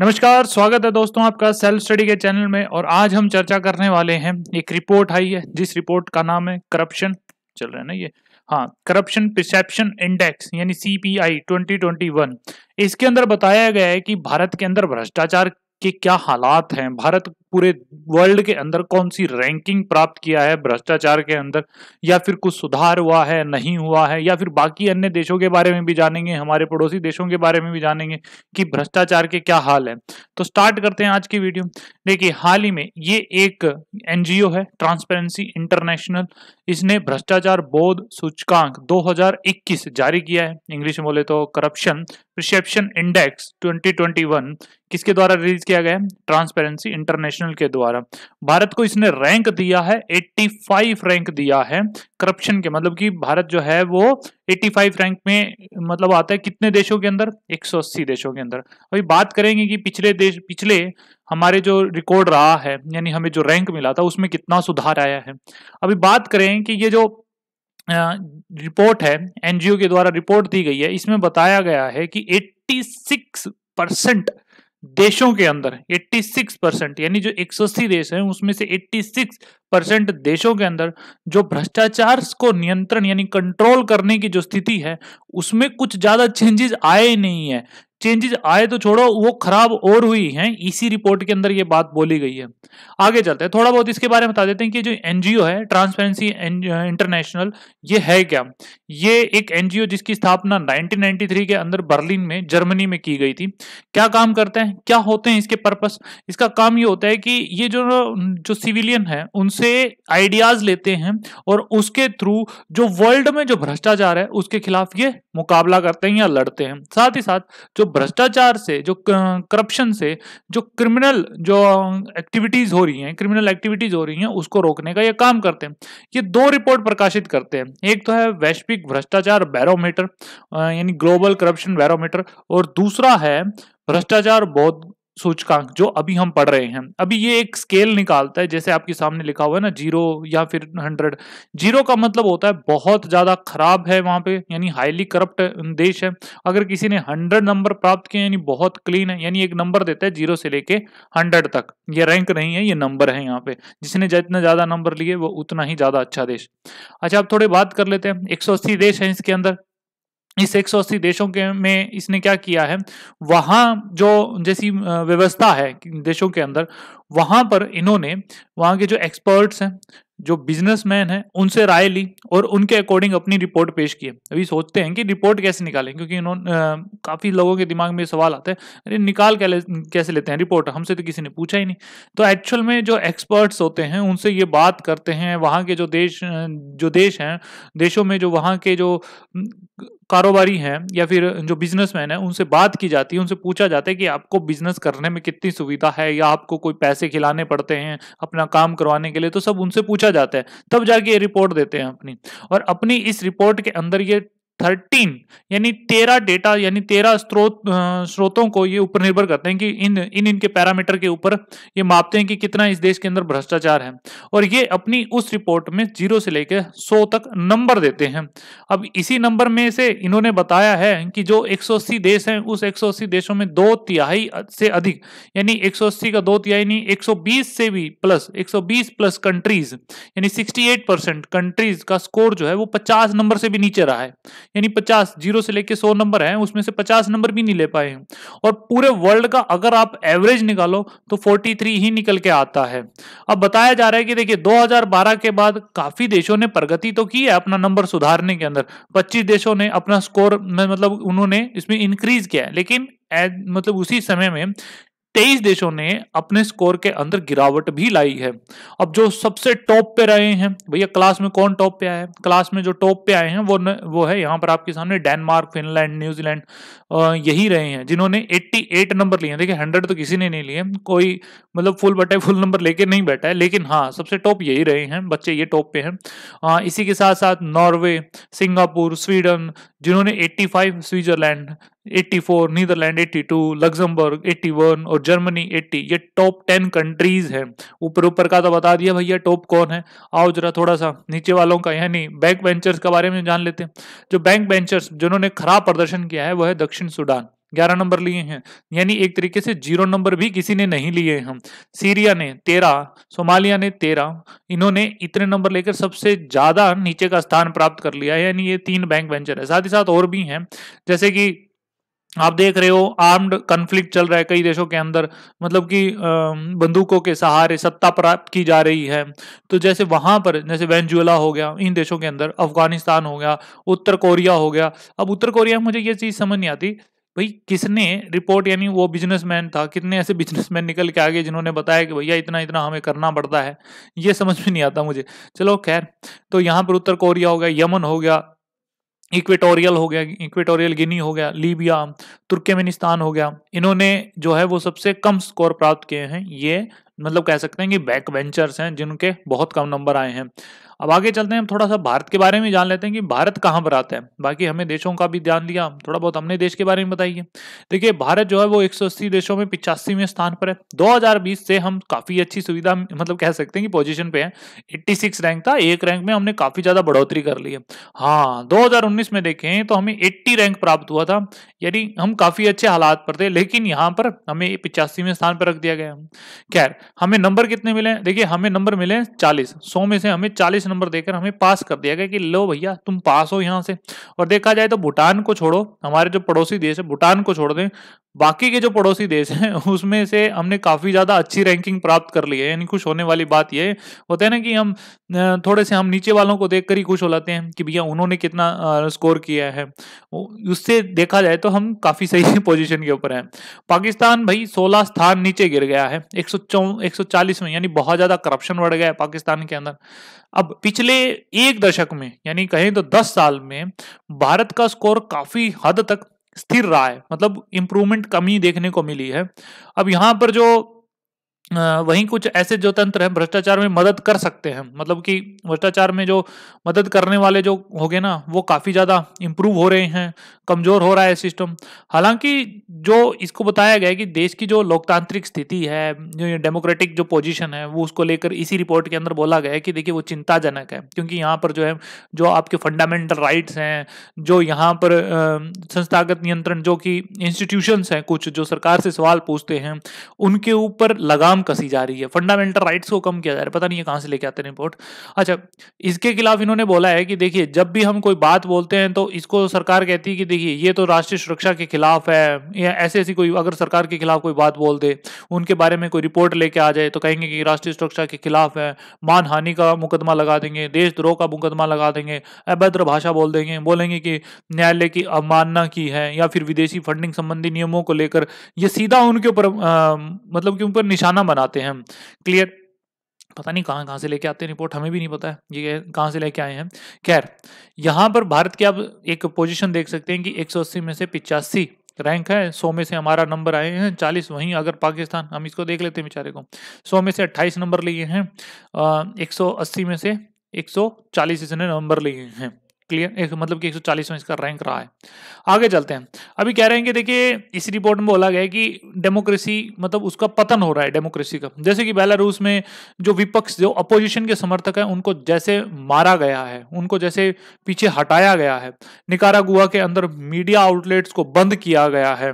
नमस्कार स्वागत है दोस्तों आपका सेल्फ स्टडी के चैनल में और आज हम चर्चा करने वाले हैं एक रिपोर्ट आई है जिस रिपोर्ट का नाम है करप्शन चल रहा है ना ये हाँ करप्शन परसेप्शन इंडेक्स यानी सीपीआई 2021 इसके अंदर बताया गया है कि भारत के अंदर भ्रष्टाचार के क्या हालात हैं भारत पूरे वर्ल्ड के अंदर कौन सी रैंकिंग प्राप्त किया है भ्रष्टाचार के अंदर या फिर कुछ सुधार हुआ है नहीं हुआ है या फिर बाकी अन्य देशों के बारे में भी जानेंगे हमारे पड़ोसी देशों के बारे में भी जानेंगे कि भ्रष्टाचार के क्या हाल है तो स्टार्ट करते हैं आज की वीडियो देखिए हाल ही में ये एक एनजीओ है ट्रांसपेरेंसी इंटरनेशनल इसने भ्रष्टाचार बोध सूचकांक दो जारी किया है इंग्लिश में बोले तो करप्शन प्रिसेप्शन इंडेक्स 2021 किसके द्वारा रिलीज किया गया है ट्रांसपेरेंसी इंटरनेशनल इंटरनेशनल के द्वारा भारत को इसने रैंक दिया है 85 रैंक दिया है करप्शन के मतलब कि भारत जो है वो 85 रैंक में मतलब आता है कितने देशों के अंदर 180 देशों के अंदर अभी बात करेंगे कि पिछले देश पिछले हमारे जो रिकॉर्ड रहा है यानी हमें जो रैंक मिला था उसमें कितना सुधार आया है अभी बात करें कि ये जो रिपोर्ट है एनजीओ के द्वारा रिपोर्ट दी गई है इसमें बताया गया है कि 86 परसेंट देशों के अंदर 86 परसेंट यानी जो एक देश हैं उसमें से 86 परसेंट देशों के अंदर जो भ्रष्टाचार को नियंत्रण यानी कंट्रोल करने की जो स्थिति है उसमें कुछ ज्यादा चेंजेस आए नहीं है चेंजेस आए तो छोड़ो वो खराब और हुई हैं इसी रिपोर्ट के अंदर ये बात बोली गई है आगे चलते हैं थोड़ा बहुत इसके बारे में बता देते हैं कि जो एनजीओ है ट्रांसपेरेंसी इंटरनेशनल ये है क्या ये एक एनजीओ जिसकी स्थापना 1993 के अंदर बर्लिन में जर्मनी में की गई थी क्या काम करते हैं क्या होते हैं इसके पर्पस इसका काम ये होता है कि ये जो जो सिविलियन है उनसे आइडियाज लेते हैं और उसके थ्रू जो वर्ल्ड में जो भ्रष्टाचार है उसके खिलाफ ये मुकाबला करते हैं या लड़ते हैं साथ ही साथ जो भ्रष्टाचार से जो करप्शन से जो क्रिमिनल जो एक्टिविटीज हो रही हैं क्रिमिनल एक्टिविटीज हो रही हैं उसको रोकने का ये काम करते हैं ये दो रिपोर्ट प्रकाशित करते हैं एक तो है वैश्विक भ्रष्टाचार बैरोमीटर यानी ग्लोबल करप्शन बैरोमीटर और दूसरा है भ्रष्टाचार बहुत सूचकांक जो अभी हम पढ़ रहे हैं अभी ये एक स्केल निकालता है जैसे आपके सामने लिखा हुआ है ना जीरो या फिर हंड्रेड जीरो का मतलब होता है बहुत ज़्यादा खराब है वहां पे यानी हाईली करप्ट देश है अगर किसी ने हंड्रेड नंबर प्राप्त किए यानी बहुत क्लीन है यानी एक नंबर देता है जीरो से लेके हंड्रेड तक ये रैंक नहीं है ये नंबर है यहाँ पे जिसने जितना ज़्यादा नंबर लिए वो उतना ही ज़्यादा अच्छा देश अच्छा आप थोड़े बात कर लेते हैं एक देश है इसके अंदर इस 180 देशों के में इसने क्या किया है वहां जो जैसी व्यवस्था है देशों के अंदर वहां पर इन्होंने वहां के जो एक्सपर्ट्स हैं जो बिजनेसमैन हैं उनसे राय ली और उनके अकॉर्डिंग अपनी रिपोर्ट पेश की अभी सोचते हैं कि रिपोर्ट कैसे निकालें क्योंकि इन्होंने काफ़ी लोगों के दिमाग में सवाल आते हैं अरे निकाल कैसे लेते हैं रिपोर्ट हमसे तो किसी ने पूछा ही नहीं तो एक्चुअल में जो एक्सपर्ट्स होते हैं उनसे ये बात करते हैं वहाँ के जो देश जो देश हैं देशों में जो वहाँ के जो कारोबारी हैं या फिर जो बिजनेसमैन हैं उनसे बात की जाती है उनसे पूछा जाता है कि आपको बिजनेस करने में कितनी सुविधा है या आपको कोई पैसे पैसे खिलाने पड़ते हैं अपना काम करवाने के लिए तो सब उनसे पूछा जाता है तब जाके ये रिपोर्ट देते हैं अपनी और अपनी इस रिपोर्ट के अंदर ये थर्टीन यानी तेरह डेटा यानी तेरह स्रोत स्रोतों को ये ऊपर निर्भर करते हैं कि इन इन इनके पैरामीटर के ऊपर ये मापते हैं कि कितना इस देश के अंदर भ्रष्टाचार है और ये अपनी उस रिपोर्ट में जीरो से लेकर सौ तक नंबर देते हैं अब इसी नंबर में से इन्होंने बताया है कि जो एक देश हैं उस एक देशों में दो तिहाई से अधिक यानी एक का दो तिहाई नहीं एक से भी प्लस एक प्लस कंट्रीज यानी सिक्सटी कंट्रीज का स्कोर जो है वो पचास नंबर से भी नीचे रहा है यानी 50 जीरो से लेके 100 नंबर है उसमें से पचास नंबर भी नहीं ले पाए हैं और पूरे वर्ल्ड का अगर आप एवरेज निकालो तो फोर्टी थ्री ही निकल के आता है अब बताया जा रहा है कि देखिए 2012 के बाद काफी देशों ने प्रगति तो की है अपना नंबर सुधारने के अंदर पच्चीस देशों ने अपना स्कोर मतलब उन्होंने इसमें इंक्रीज किया है लेकिन मतलब उसी समय में तेईस देशों ने अपने स्कोर के अंदर गिरावट भी लाई है अब जो सबसे टॉप पे रहे हैं भैया क्लास में कौन टॉप पे आया है क्लास में जो टॉप पे आए हैं वो न, वो है यहाँ पर आपके सामने डेनमार्क फिनलैंड न्यूजीलैंड यही रहे हैं जिन्होंने 88 नंबर लिए हैं देखिए 100 तो किसी ने नहीं लिए कोई मतलब फुल बटे फुल नंबर लेके नहीं बैठा है लेकिन हाँ सबसे टॉप यही रहे हैं बच्चे ये टॉप पे हैं आ, इसी के साथ साथ नॉर्वे सिंगापुर स्वीडन जिन्होंने एट्टी स्विट्जरलैंड 84 नीदरलैंड 82 लग्जमबर्ग 81 और जर्मनी 80 ये टॉप 10 कंट्रीज हैं ऊपर ऊपर का तो बता दिया भैया टॉप कौन है आओ जरा थोड़ा सा नीचे वालों का यानी बैंक वेंचर्स के बारे में जान लेते हैं जो बैंक वेंचर्स जिन्होंने खराब प्रदर्शन किया है वह है दक्षिण सूडान ग्यारह नंबर लिए हैं यानी एक तरीके से जीरो नंबर भी किसी ने नहीं लिए हैं सीरिया ने तेरह सोमालिया ने तेरह इन्होंने इतने नंबर लेकर सबसे ज्यादा नीचे का स्थान प्राप्त कर लिया है यानी ये तीन बैंक वेंचर है साथ ही साथ और भी हैं जैसे कि आप देख रहे हो आर्म्ड कन्फ्लिक्ट चल रहा है कई देशों के अंदर मतलब कि बंदूकों के सहारे सत्ता प्राप्त की जा रही है तो जैसे वहां पर जैसे वेंजुएला हो गया इन देशों के अंदर अफगानिस्तान हो गया उत्तर कोरिया हो गया अब उत्तर कोरिया में मुझे ये चीज समझ नहीं आती भाई किसने रिपोर्ट यानी वो बिजनेसमैन था कितने ऐसे बिजनेसमैन निकल के आ गए जिन्होंने बताया कि भैया इतना इतना हमें करना पड़ता है ये समझ में नहीं आता मुझे चलो खैर तो यहाँ पर उत्तर कोरिया हो गया यमन हो गया इक्वेटोरियल हो गया इक्वेटोरियल गिनी हो गया लीबिया तुर्कमेनिस्तान हो गया इन्होंने जो है वो सबसे कम स्कोर प्राप्त किए हैं ये मतलब कह सकते हैं कि बैक वेंचर्स हैं जिनके बहुत कम नंबर आए हैं अब आगे चलते हैं हम थोड़ा सा भारत के बारे में जान लेते हैं कि भारत कहाँ पर आता है बाकी हमें देशों का भी ध्यान दिया थोड़ा बहुत हमने देश के बारे में बताइए देखिए भारत जो है वो 180 देशों में पिचासीवें स्थान पर है 2020 से हम काफ़ी अच्छी सुविधा मतलब कह सकते हैं कि पोजिशन पे है एट्टी रैंक था एक रैंक में हमने काफ़ी ज़्यादा बढ़ोतरी कर ली है हाँ दो में देखें तो हमें एट्टी रैंक प्राप्त हुआ था यानी हम काफ़ी अच्छे हालात पर थे लेकिन यहाँ पर हमें पिचासीवें स्थान पर रख दिया गया खैर हमें नंबर कितने मिले देखिए हमें नंबर मिले चालीस सौ में से हमें चालीस चौवालीस नंबर देकर हमें पास कर दिया गया कि लो भैया तुम पास हो यहाँ से और देखा जाए तो भूटान को छोड़ो हमारे जो पड़ोसी देश है भूटान को छोड़ दें बाकी के जो पड़ोसी देश हैं उसमें से हमने काफ़ी ज़्यादा अच्छी रैंकिंग प्राप्त कर ली है यानी खुश होने वाली बात यह होता है ना कि हम थोड़े से हम नीचे वालों को देखकर ही खुश हो जाते हैं कि भैया उन्होंने कितना स्कोर किया है उससे देखा जाए तो हम काफ़ी सही पोजीशन के ऊपर हैं पाकिस्तान भाई सोलह स्थान नीचे गिर गया है एक सौ में यानी बहुत ज़्यादा करप्शन बढ़ गया है पाकिस्तान के अंदर अब पिछले एक दशक में यानी कहें तो दस साल में भारत का स्कोर काफ़ी हद तक स्थिर रहा है मतलब इंप्रूवमेंट कमी देखने को मिली है अब यहां पर जो वहीं कुछ ऐसे जो तंत्र हैं भ्रष्टाचार में मदद कर सकते हैं मतलब कि भ्रष्टाचार में जो मदद करने वाले जो हो गए ना वो काफ़ी ज़्यादा इम्प्रूव हो रहे हैं कमज़ोर हो रहा है सिस्टम हालांकि जो इसको बताया गया है कि देश की जो लोकतांत्रिक स्थिति है जो डेमोक्रेटिक जो पोजीशन है वो उसको लेकर इसी रिपोर्ट के अंदर बोला गया है कि देखिए वो चिंताजनक है क्योंकि यहाँ पर जो है जो आपके फंडामेंटल राइट्स हैं जो यहाँ पर संस्थागत नियंत्रण जो कि इंस्टीट्यूशन हैं कुछ जो सरकार से सवाल पूछते हैं उनके ऊपर लगाम दाम कसी जा रही है फंडामेंटल राइट्स को कम किया जा रहा है पता नहीं है कहाँ से लेके आते हैं रिपोर्ट अच्छा इसके खिलाफ इन्होंने बोला है कि देखिए जब भी हम कोई बात बोलते हैं तो इसको सरकार कहती है कि देखिए ये तो राष्ट्रीय सुरक्षा के खिलाफ है या ऐसे ऐसी कोई अगर सरकार के खिलाफ कोई बात बोल दे उनके बारे में कोई रिपोर्ट लेके आ जाए तो कहेंगे कि राष्ट्रीय सुरक्षा के खिलाफ है मानहानि का मुकदमा लगा देंगे देशद्रोह का मुकदमा लगा देंगे अभद्र भाषा बोल देंगे बोलेंगे कि न्यायालय की अवमानना की है या फिर विदेशी फंडिंग संबंधी नियमों को लेकर यह सीधा उनके ऊपर मतलब कि उन निशाना बनाते हैं हम क्लियर पता नहीं कहाँ कहाँ से लेके आते हैं रिपोर्ट हमें भी नहीं पता है ये कहाँ से लेके आए हैं खैर यहाँ पर भारत की आप एक पोजीशन देख सकते हैं कि 180 में से पिचासी रैंक है सौ में से हमारा नंबर आए हैं चालीस वहीं अगर पाकिस्तान हम इसको देख लेते हैं बेचारे को सौ में से अट्ठाईस नंबर लिए हैं एक में से एक सौ चालीस इसने नंबर लिए हैं क्लियर एक मतलब कि 140 में इसका रैंक रहा है आगे चलते हैं अभी कह रहे हैं कि देखिए इस रिपोर्ट में बोला गया है कि डेमोक्रेसी मतलब उसका पतन हो रहा है डेमोक्रेसी का जैसे कि बेलारूस में जो विपक्ष जो अपोजिशन के समर्थक हैं उनको जैसे मारा गया है उनको जैसे पीछे हटाया गया है निकारा के अंदर मीडिया आउटलेट्स को बंद किया गया है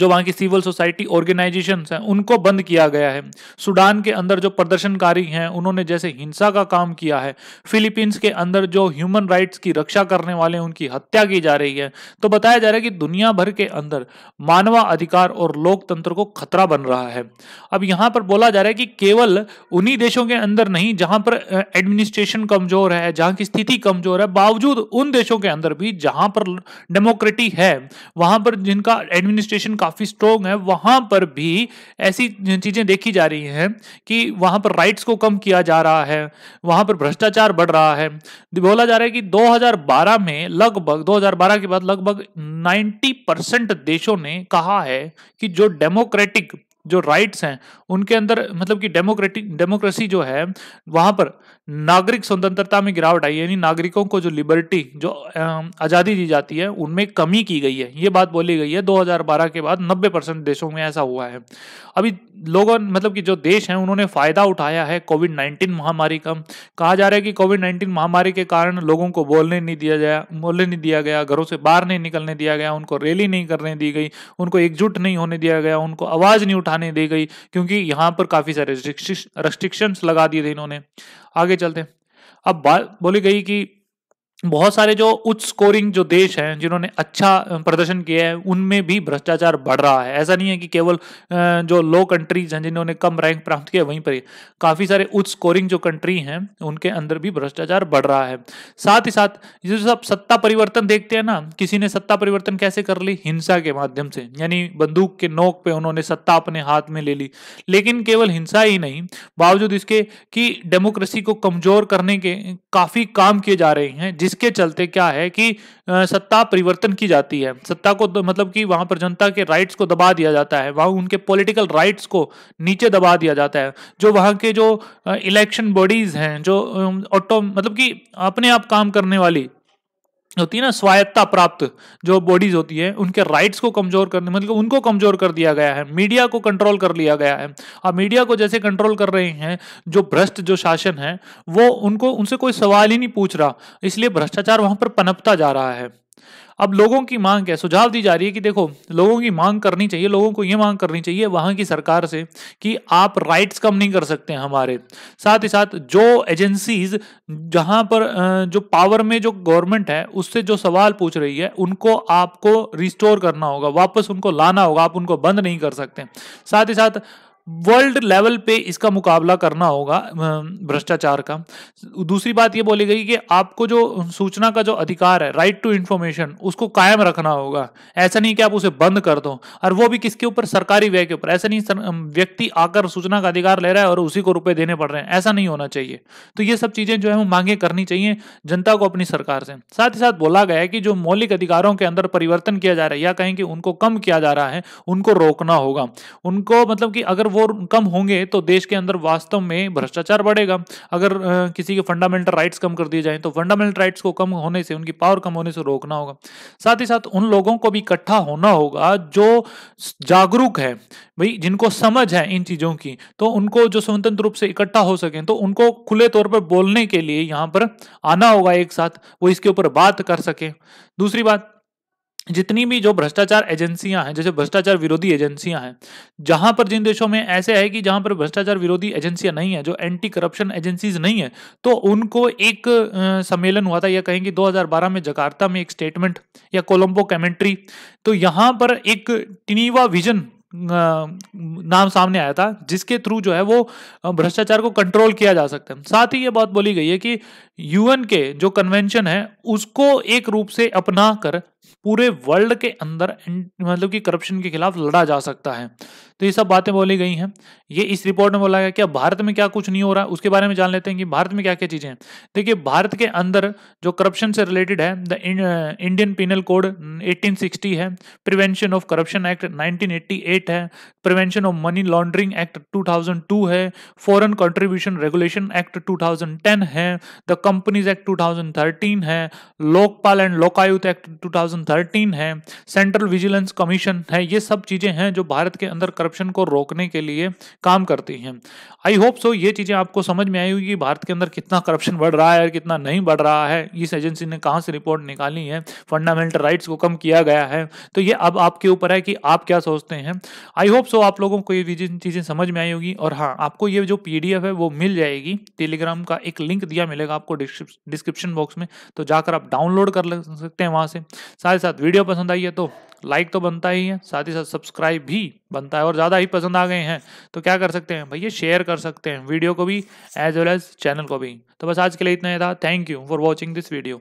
जो वहां की सिविल सोसाइटी ऑर्गेनाइजेशन हैं उनको बंद किया गया है सूडान के अंदर जो प्रदर्शनकारी हैं उन्होंने जैसे हिंसा का काम किया है फिलीपींस के अंदर जो ह्यूमन राइट्स की रक्षा करने वाले उनकी हत्या की जा रही है तो बताया जा रहा है कि दुनिया भर के अंदर मानवाधिकार और लोकतंत्र को खतरा बन रहा है अब यहाँ पर बोला जा रहा है कि केवल उन्हीं देशों के अंदर नहीं जहां पर एडमिनिस्ट्रेशन कमजोर है जहां की स्थिति कमजोर है बावजूद उन देशों के अंदर भी जहां पर डेमोक्रेटी है वहां पर जिनका एडमिनिस्ट्रेशन काफी स्ट्रोंग है वहां पर भी ऐसी चीजें देखी जा रही हैं कि वहां पर राइट्स को कम किया जा रहा है वहां पर भ्रष्टाचार बढ़ रहा है बोला जा रहा है कि 2012 में लगभग 2012 के बाद लगभग 90 परसेंट देशों ने कहा है कि जो डेमोक्रेटिक जो राइट्स हैं उनके अंदर मतलब कि डेमोक्रेटिक डेमोक्रेसी जो है वहां पर नागरिक स्वतंत्रता में गिरावट आई है यानी नागरिकों को जो लिबर्टी जो आज़ादी दी जाती है उनमें कमी की गई है ये बात बोली गई है 2012 के बाद 90 परसेंट देशों में ऐसा हुआ है अभी लोगों मतलब कि जो देश हैं उन्होंने फ़ायदा उठाया है कोविड नाइन्टीन महामारी का कहा जा रहा है कि कोविड नाइन्टीन महामारी के कारण लोगों को बोलने नहीं दिया गया बोलने नहीं दिया गया घरों से बाहर नहीं निकलने दिया गया उनको रैली नहीं करने दी गई उनको एकजुट नहीं होने दिया गया उनको आवाज़ नहीं उठा थाने दी गई क्योंकि यहाँ पर काफी सारे रेस्ट्रिक्शन लगा दिए थे इन्होंने आगे चलते अब बोली गई कि बहुत सारे जो उच्च स्कोरिंग जो देश हैं जिन्होंने अच्छा प्रदर्शन किया है उनमें भी भ्रष्टाचार बढ़ रहा है ऐसा नहीं है कि केवल जो लो कंट्रीज हैं जिन्होंने कम रैंक प्राप्त किया वहीं पर काफ़ी सारे उच्च स्कोरिंग जो कंट्री हैं उनके अंदर भी भ्रष्टाचार बढ़ रहा है साथ ही साथ जो सब सत्ता परिवर्तन देखते हैं ना किसी ने सत्ता परिवर्तन कैसे कर ली हिंसा के माध्यम से यानी बंदूक के नोक पर उन्होंने सत्ता अपने हाथ में ले ली लेकिन केवल हिंसा ही नहीं बावजूद इसके कि डेमोक्रेसी को कमजोर करने के काफ़ी काम किए जा रहे हैं जिस इसके चलते क्या है कि सत्ता परिवर्तन की जाती है सत्ता को मतलब कि वहां पर जनता के राइट्स को दबा दिया जाता है वहां उनके पॉलिटिकल राइट्स को नीचे दबा दिया जाता है जो वहां के जो इलेक्शन बॉडीज हैं जो ऑटो मतलब कि अपने आप काम करने वाली होती है ना स्वायत्ता प्राप्त जो बॉडीज होती है उनके राइट्स को कमजोर करने मतलब उनको कमजोर कर दिया गया है मीडिया को कंट्रोल कर लिया गया है और मीडिया को जैसे कंट्रोल कर रहे हैं जो भ्रष्ट जो शासन है वो उनको उनसे कोई सवाल ही नहीं पूछ रहा इसलिए भ्रष्टाचार वहां पर पनपता जा रहा है अब लोगों की मांग है सुझाव दी जा रही है कि देखो लोगों की मांग करनी चाहिए लोगों को ये मांग करनी चाहिए वहां की सरकार से कि आप राइट्स कम नहीं कर सकते हमारे साथ ही साथ जो एजेंसीज जहां पर जो पावर में जो गवर्नमेंट है उससे जो सवाल पूछ रही है उनको आपको रिस्टोर करना होगा वापस उनको लाना होगा आप उनको बंद नहीं कर सकते साथ ही साथ वर्ल्ड लेवल पे इसका मुकाबला करना होगा भ्रष्टाचार का दूसरी बात ये बोली गई कि आपको जो सूचना का जो अधिकार है राइट टू इंफॉर्मेशन उसको कायम रखना होगा ऐसा नहीं कि आप उसे बंद कर दो और वो भी किसके ऊपर सरकारी व्यय के ऊपर ऐसा नहीं व्यक्ति आकर सूचना का अधिकार ले रहा है और उसी को रुपए देने पड़ रहे हैं ऐसा नहीं होना चाहिए तो ये सब चीजें जो है वो मांगे करनी चाहिए जनता को अपनी सरकार से साथ ही साथ बोला गया है कि जो मौलिक अधिकारों के अंदर परिवर्तन किया जा रहा है या कहें कि उनको कम किया जा रहा है उनको रोकना होगा उनको मतलब कि अगर वो कम होंगे तो देश के अंदर वास्तव में भ्रष्टाचार बढ़ेगा अगर किसी के फंडामेंटल राइट्स कम कर दिए जाएं तो फंडामेंटल राइट्स को कम होने से उनकी पावर कम होने से रोकना होगा साथ ही साथ उन लोगों को भी इकट्ठा होना होगा जो जागरूक है भाई जिनको समझ है इन चीज़ों की तो उनको जो स्वतंत्र रूप से इकट्ठा हो सके तो उनको खुले तौर पर बोलने के लिए यहाँ पर आना होगा एक साथ वो इसके ऊपर बात कर सके दूसरी बात जितनी भी जो भ्रष्टाचार एजेंसियां हैं जैसे भ्रष्टाचार विरोधी एजेंसियां हैं जहां पर जिन देशों में ऐसे है कि जहां पर भ्रष्टाचार विरोधी एजेंसियां नहीं है जो एंटी करप्शन एजेंसीज नहीं है तो उनको एक सम्मेलन हुआ था या कहेंगे 2012 में जकार्ता में एक स्टेटमेंट या कोलंबो कमेंट्री तो यहां पर एक टिनीवा विजन नाम सामने आया था जिसके थ्रू जो है वो भ्रष्टाचार को कंट्रोल किया जा सकता है साथ ही ये बात बोली गई है कि यूएन के जो कन्वेंशन है उसको एक रूप से अपना कर पूरे वर्ल्ड के अंदर मतलब कि करप्शन के खिलाफ लड़ा जा सकता है तो ये सब बातें बोली गई हैं ये इस रिपोर्ट में बोला गया क्या भारत में क्या कुछ नहीं हो रहा उसके बारे में जान लेते हैं कि भारत में क्या क्या चीज़ें हैं देखिए भारत के अंदर जो करप्शन से रिलेटेड है द इंडियन पिनल कोड 1860 है प्रिवेंशन ऑफ करप्शन एक्ट 1988 है prevention of money laundering act 2002 है foreign contribution regulation act two है द कंपनीज एक्ट टू है Lokpal and Lokayukta act two 2013 है सेंट्रल विजिलेंस कमीशन है ये सब चीज़ें हैं जो भारत के अंदर करप्शन को रोकने के लिए काम करती हैं आई होप सो ये चीज़ें आपको समझ में आई होगी कि भारत के अंदर कितना करप्शन बढ़ रहा है और कितना नहीं बढ़ रहा है इस एजेंसी ने कहाँ से रिपोर्ट निकाली है फंडामेंटल राइट्स को कम किया गया है तो ये अब आपके ऊपर है कि आप क्या सोचते हैं आई होप सो आप लोगों को ये चीज़ें समझ में आई होगी और हाँ आपको ये जो पी है वो मिल जाएगी टेलीग्राम का एक लिंक दिया मिलेगा आपको डिस्क्रिप्शन बॉक्स में तो जाकर आप डाउनलोड कर सकते हैं वहाँ से साथ ही साथ वीडियो पसंद आई है तो लाइक तो बनता ही है साथ ही साथ सब्सक्राइब भी बनता है और ज़्यादा ही पसंद आ गए हैं तो क्या कर सकते हैं भैया शेयर कर सकते हैं वीडियो को भी एज वेल एज चैनल को भी तो बस आज के लिए इतना ही था thank you for watching this video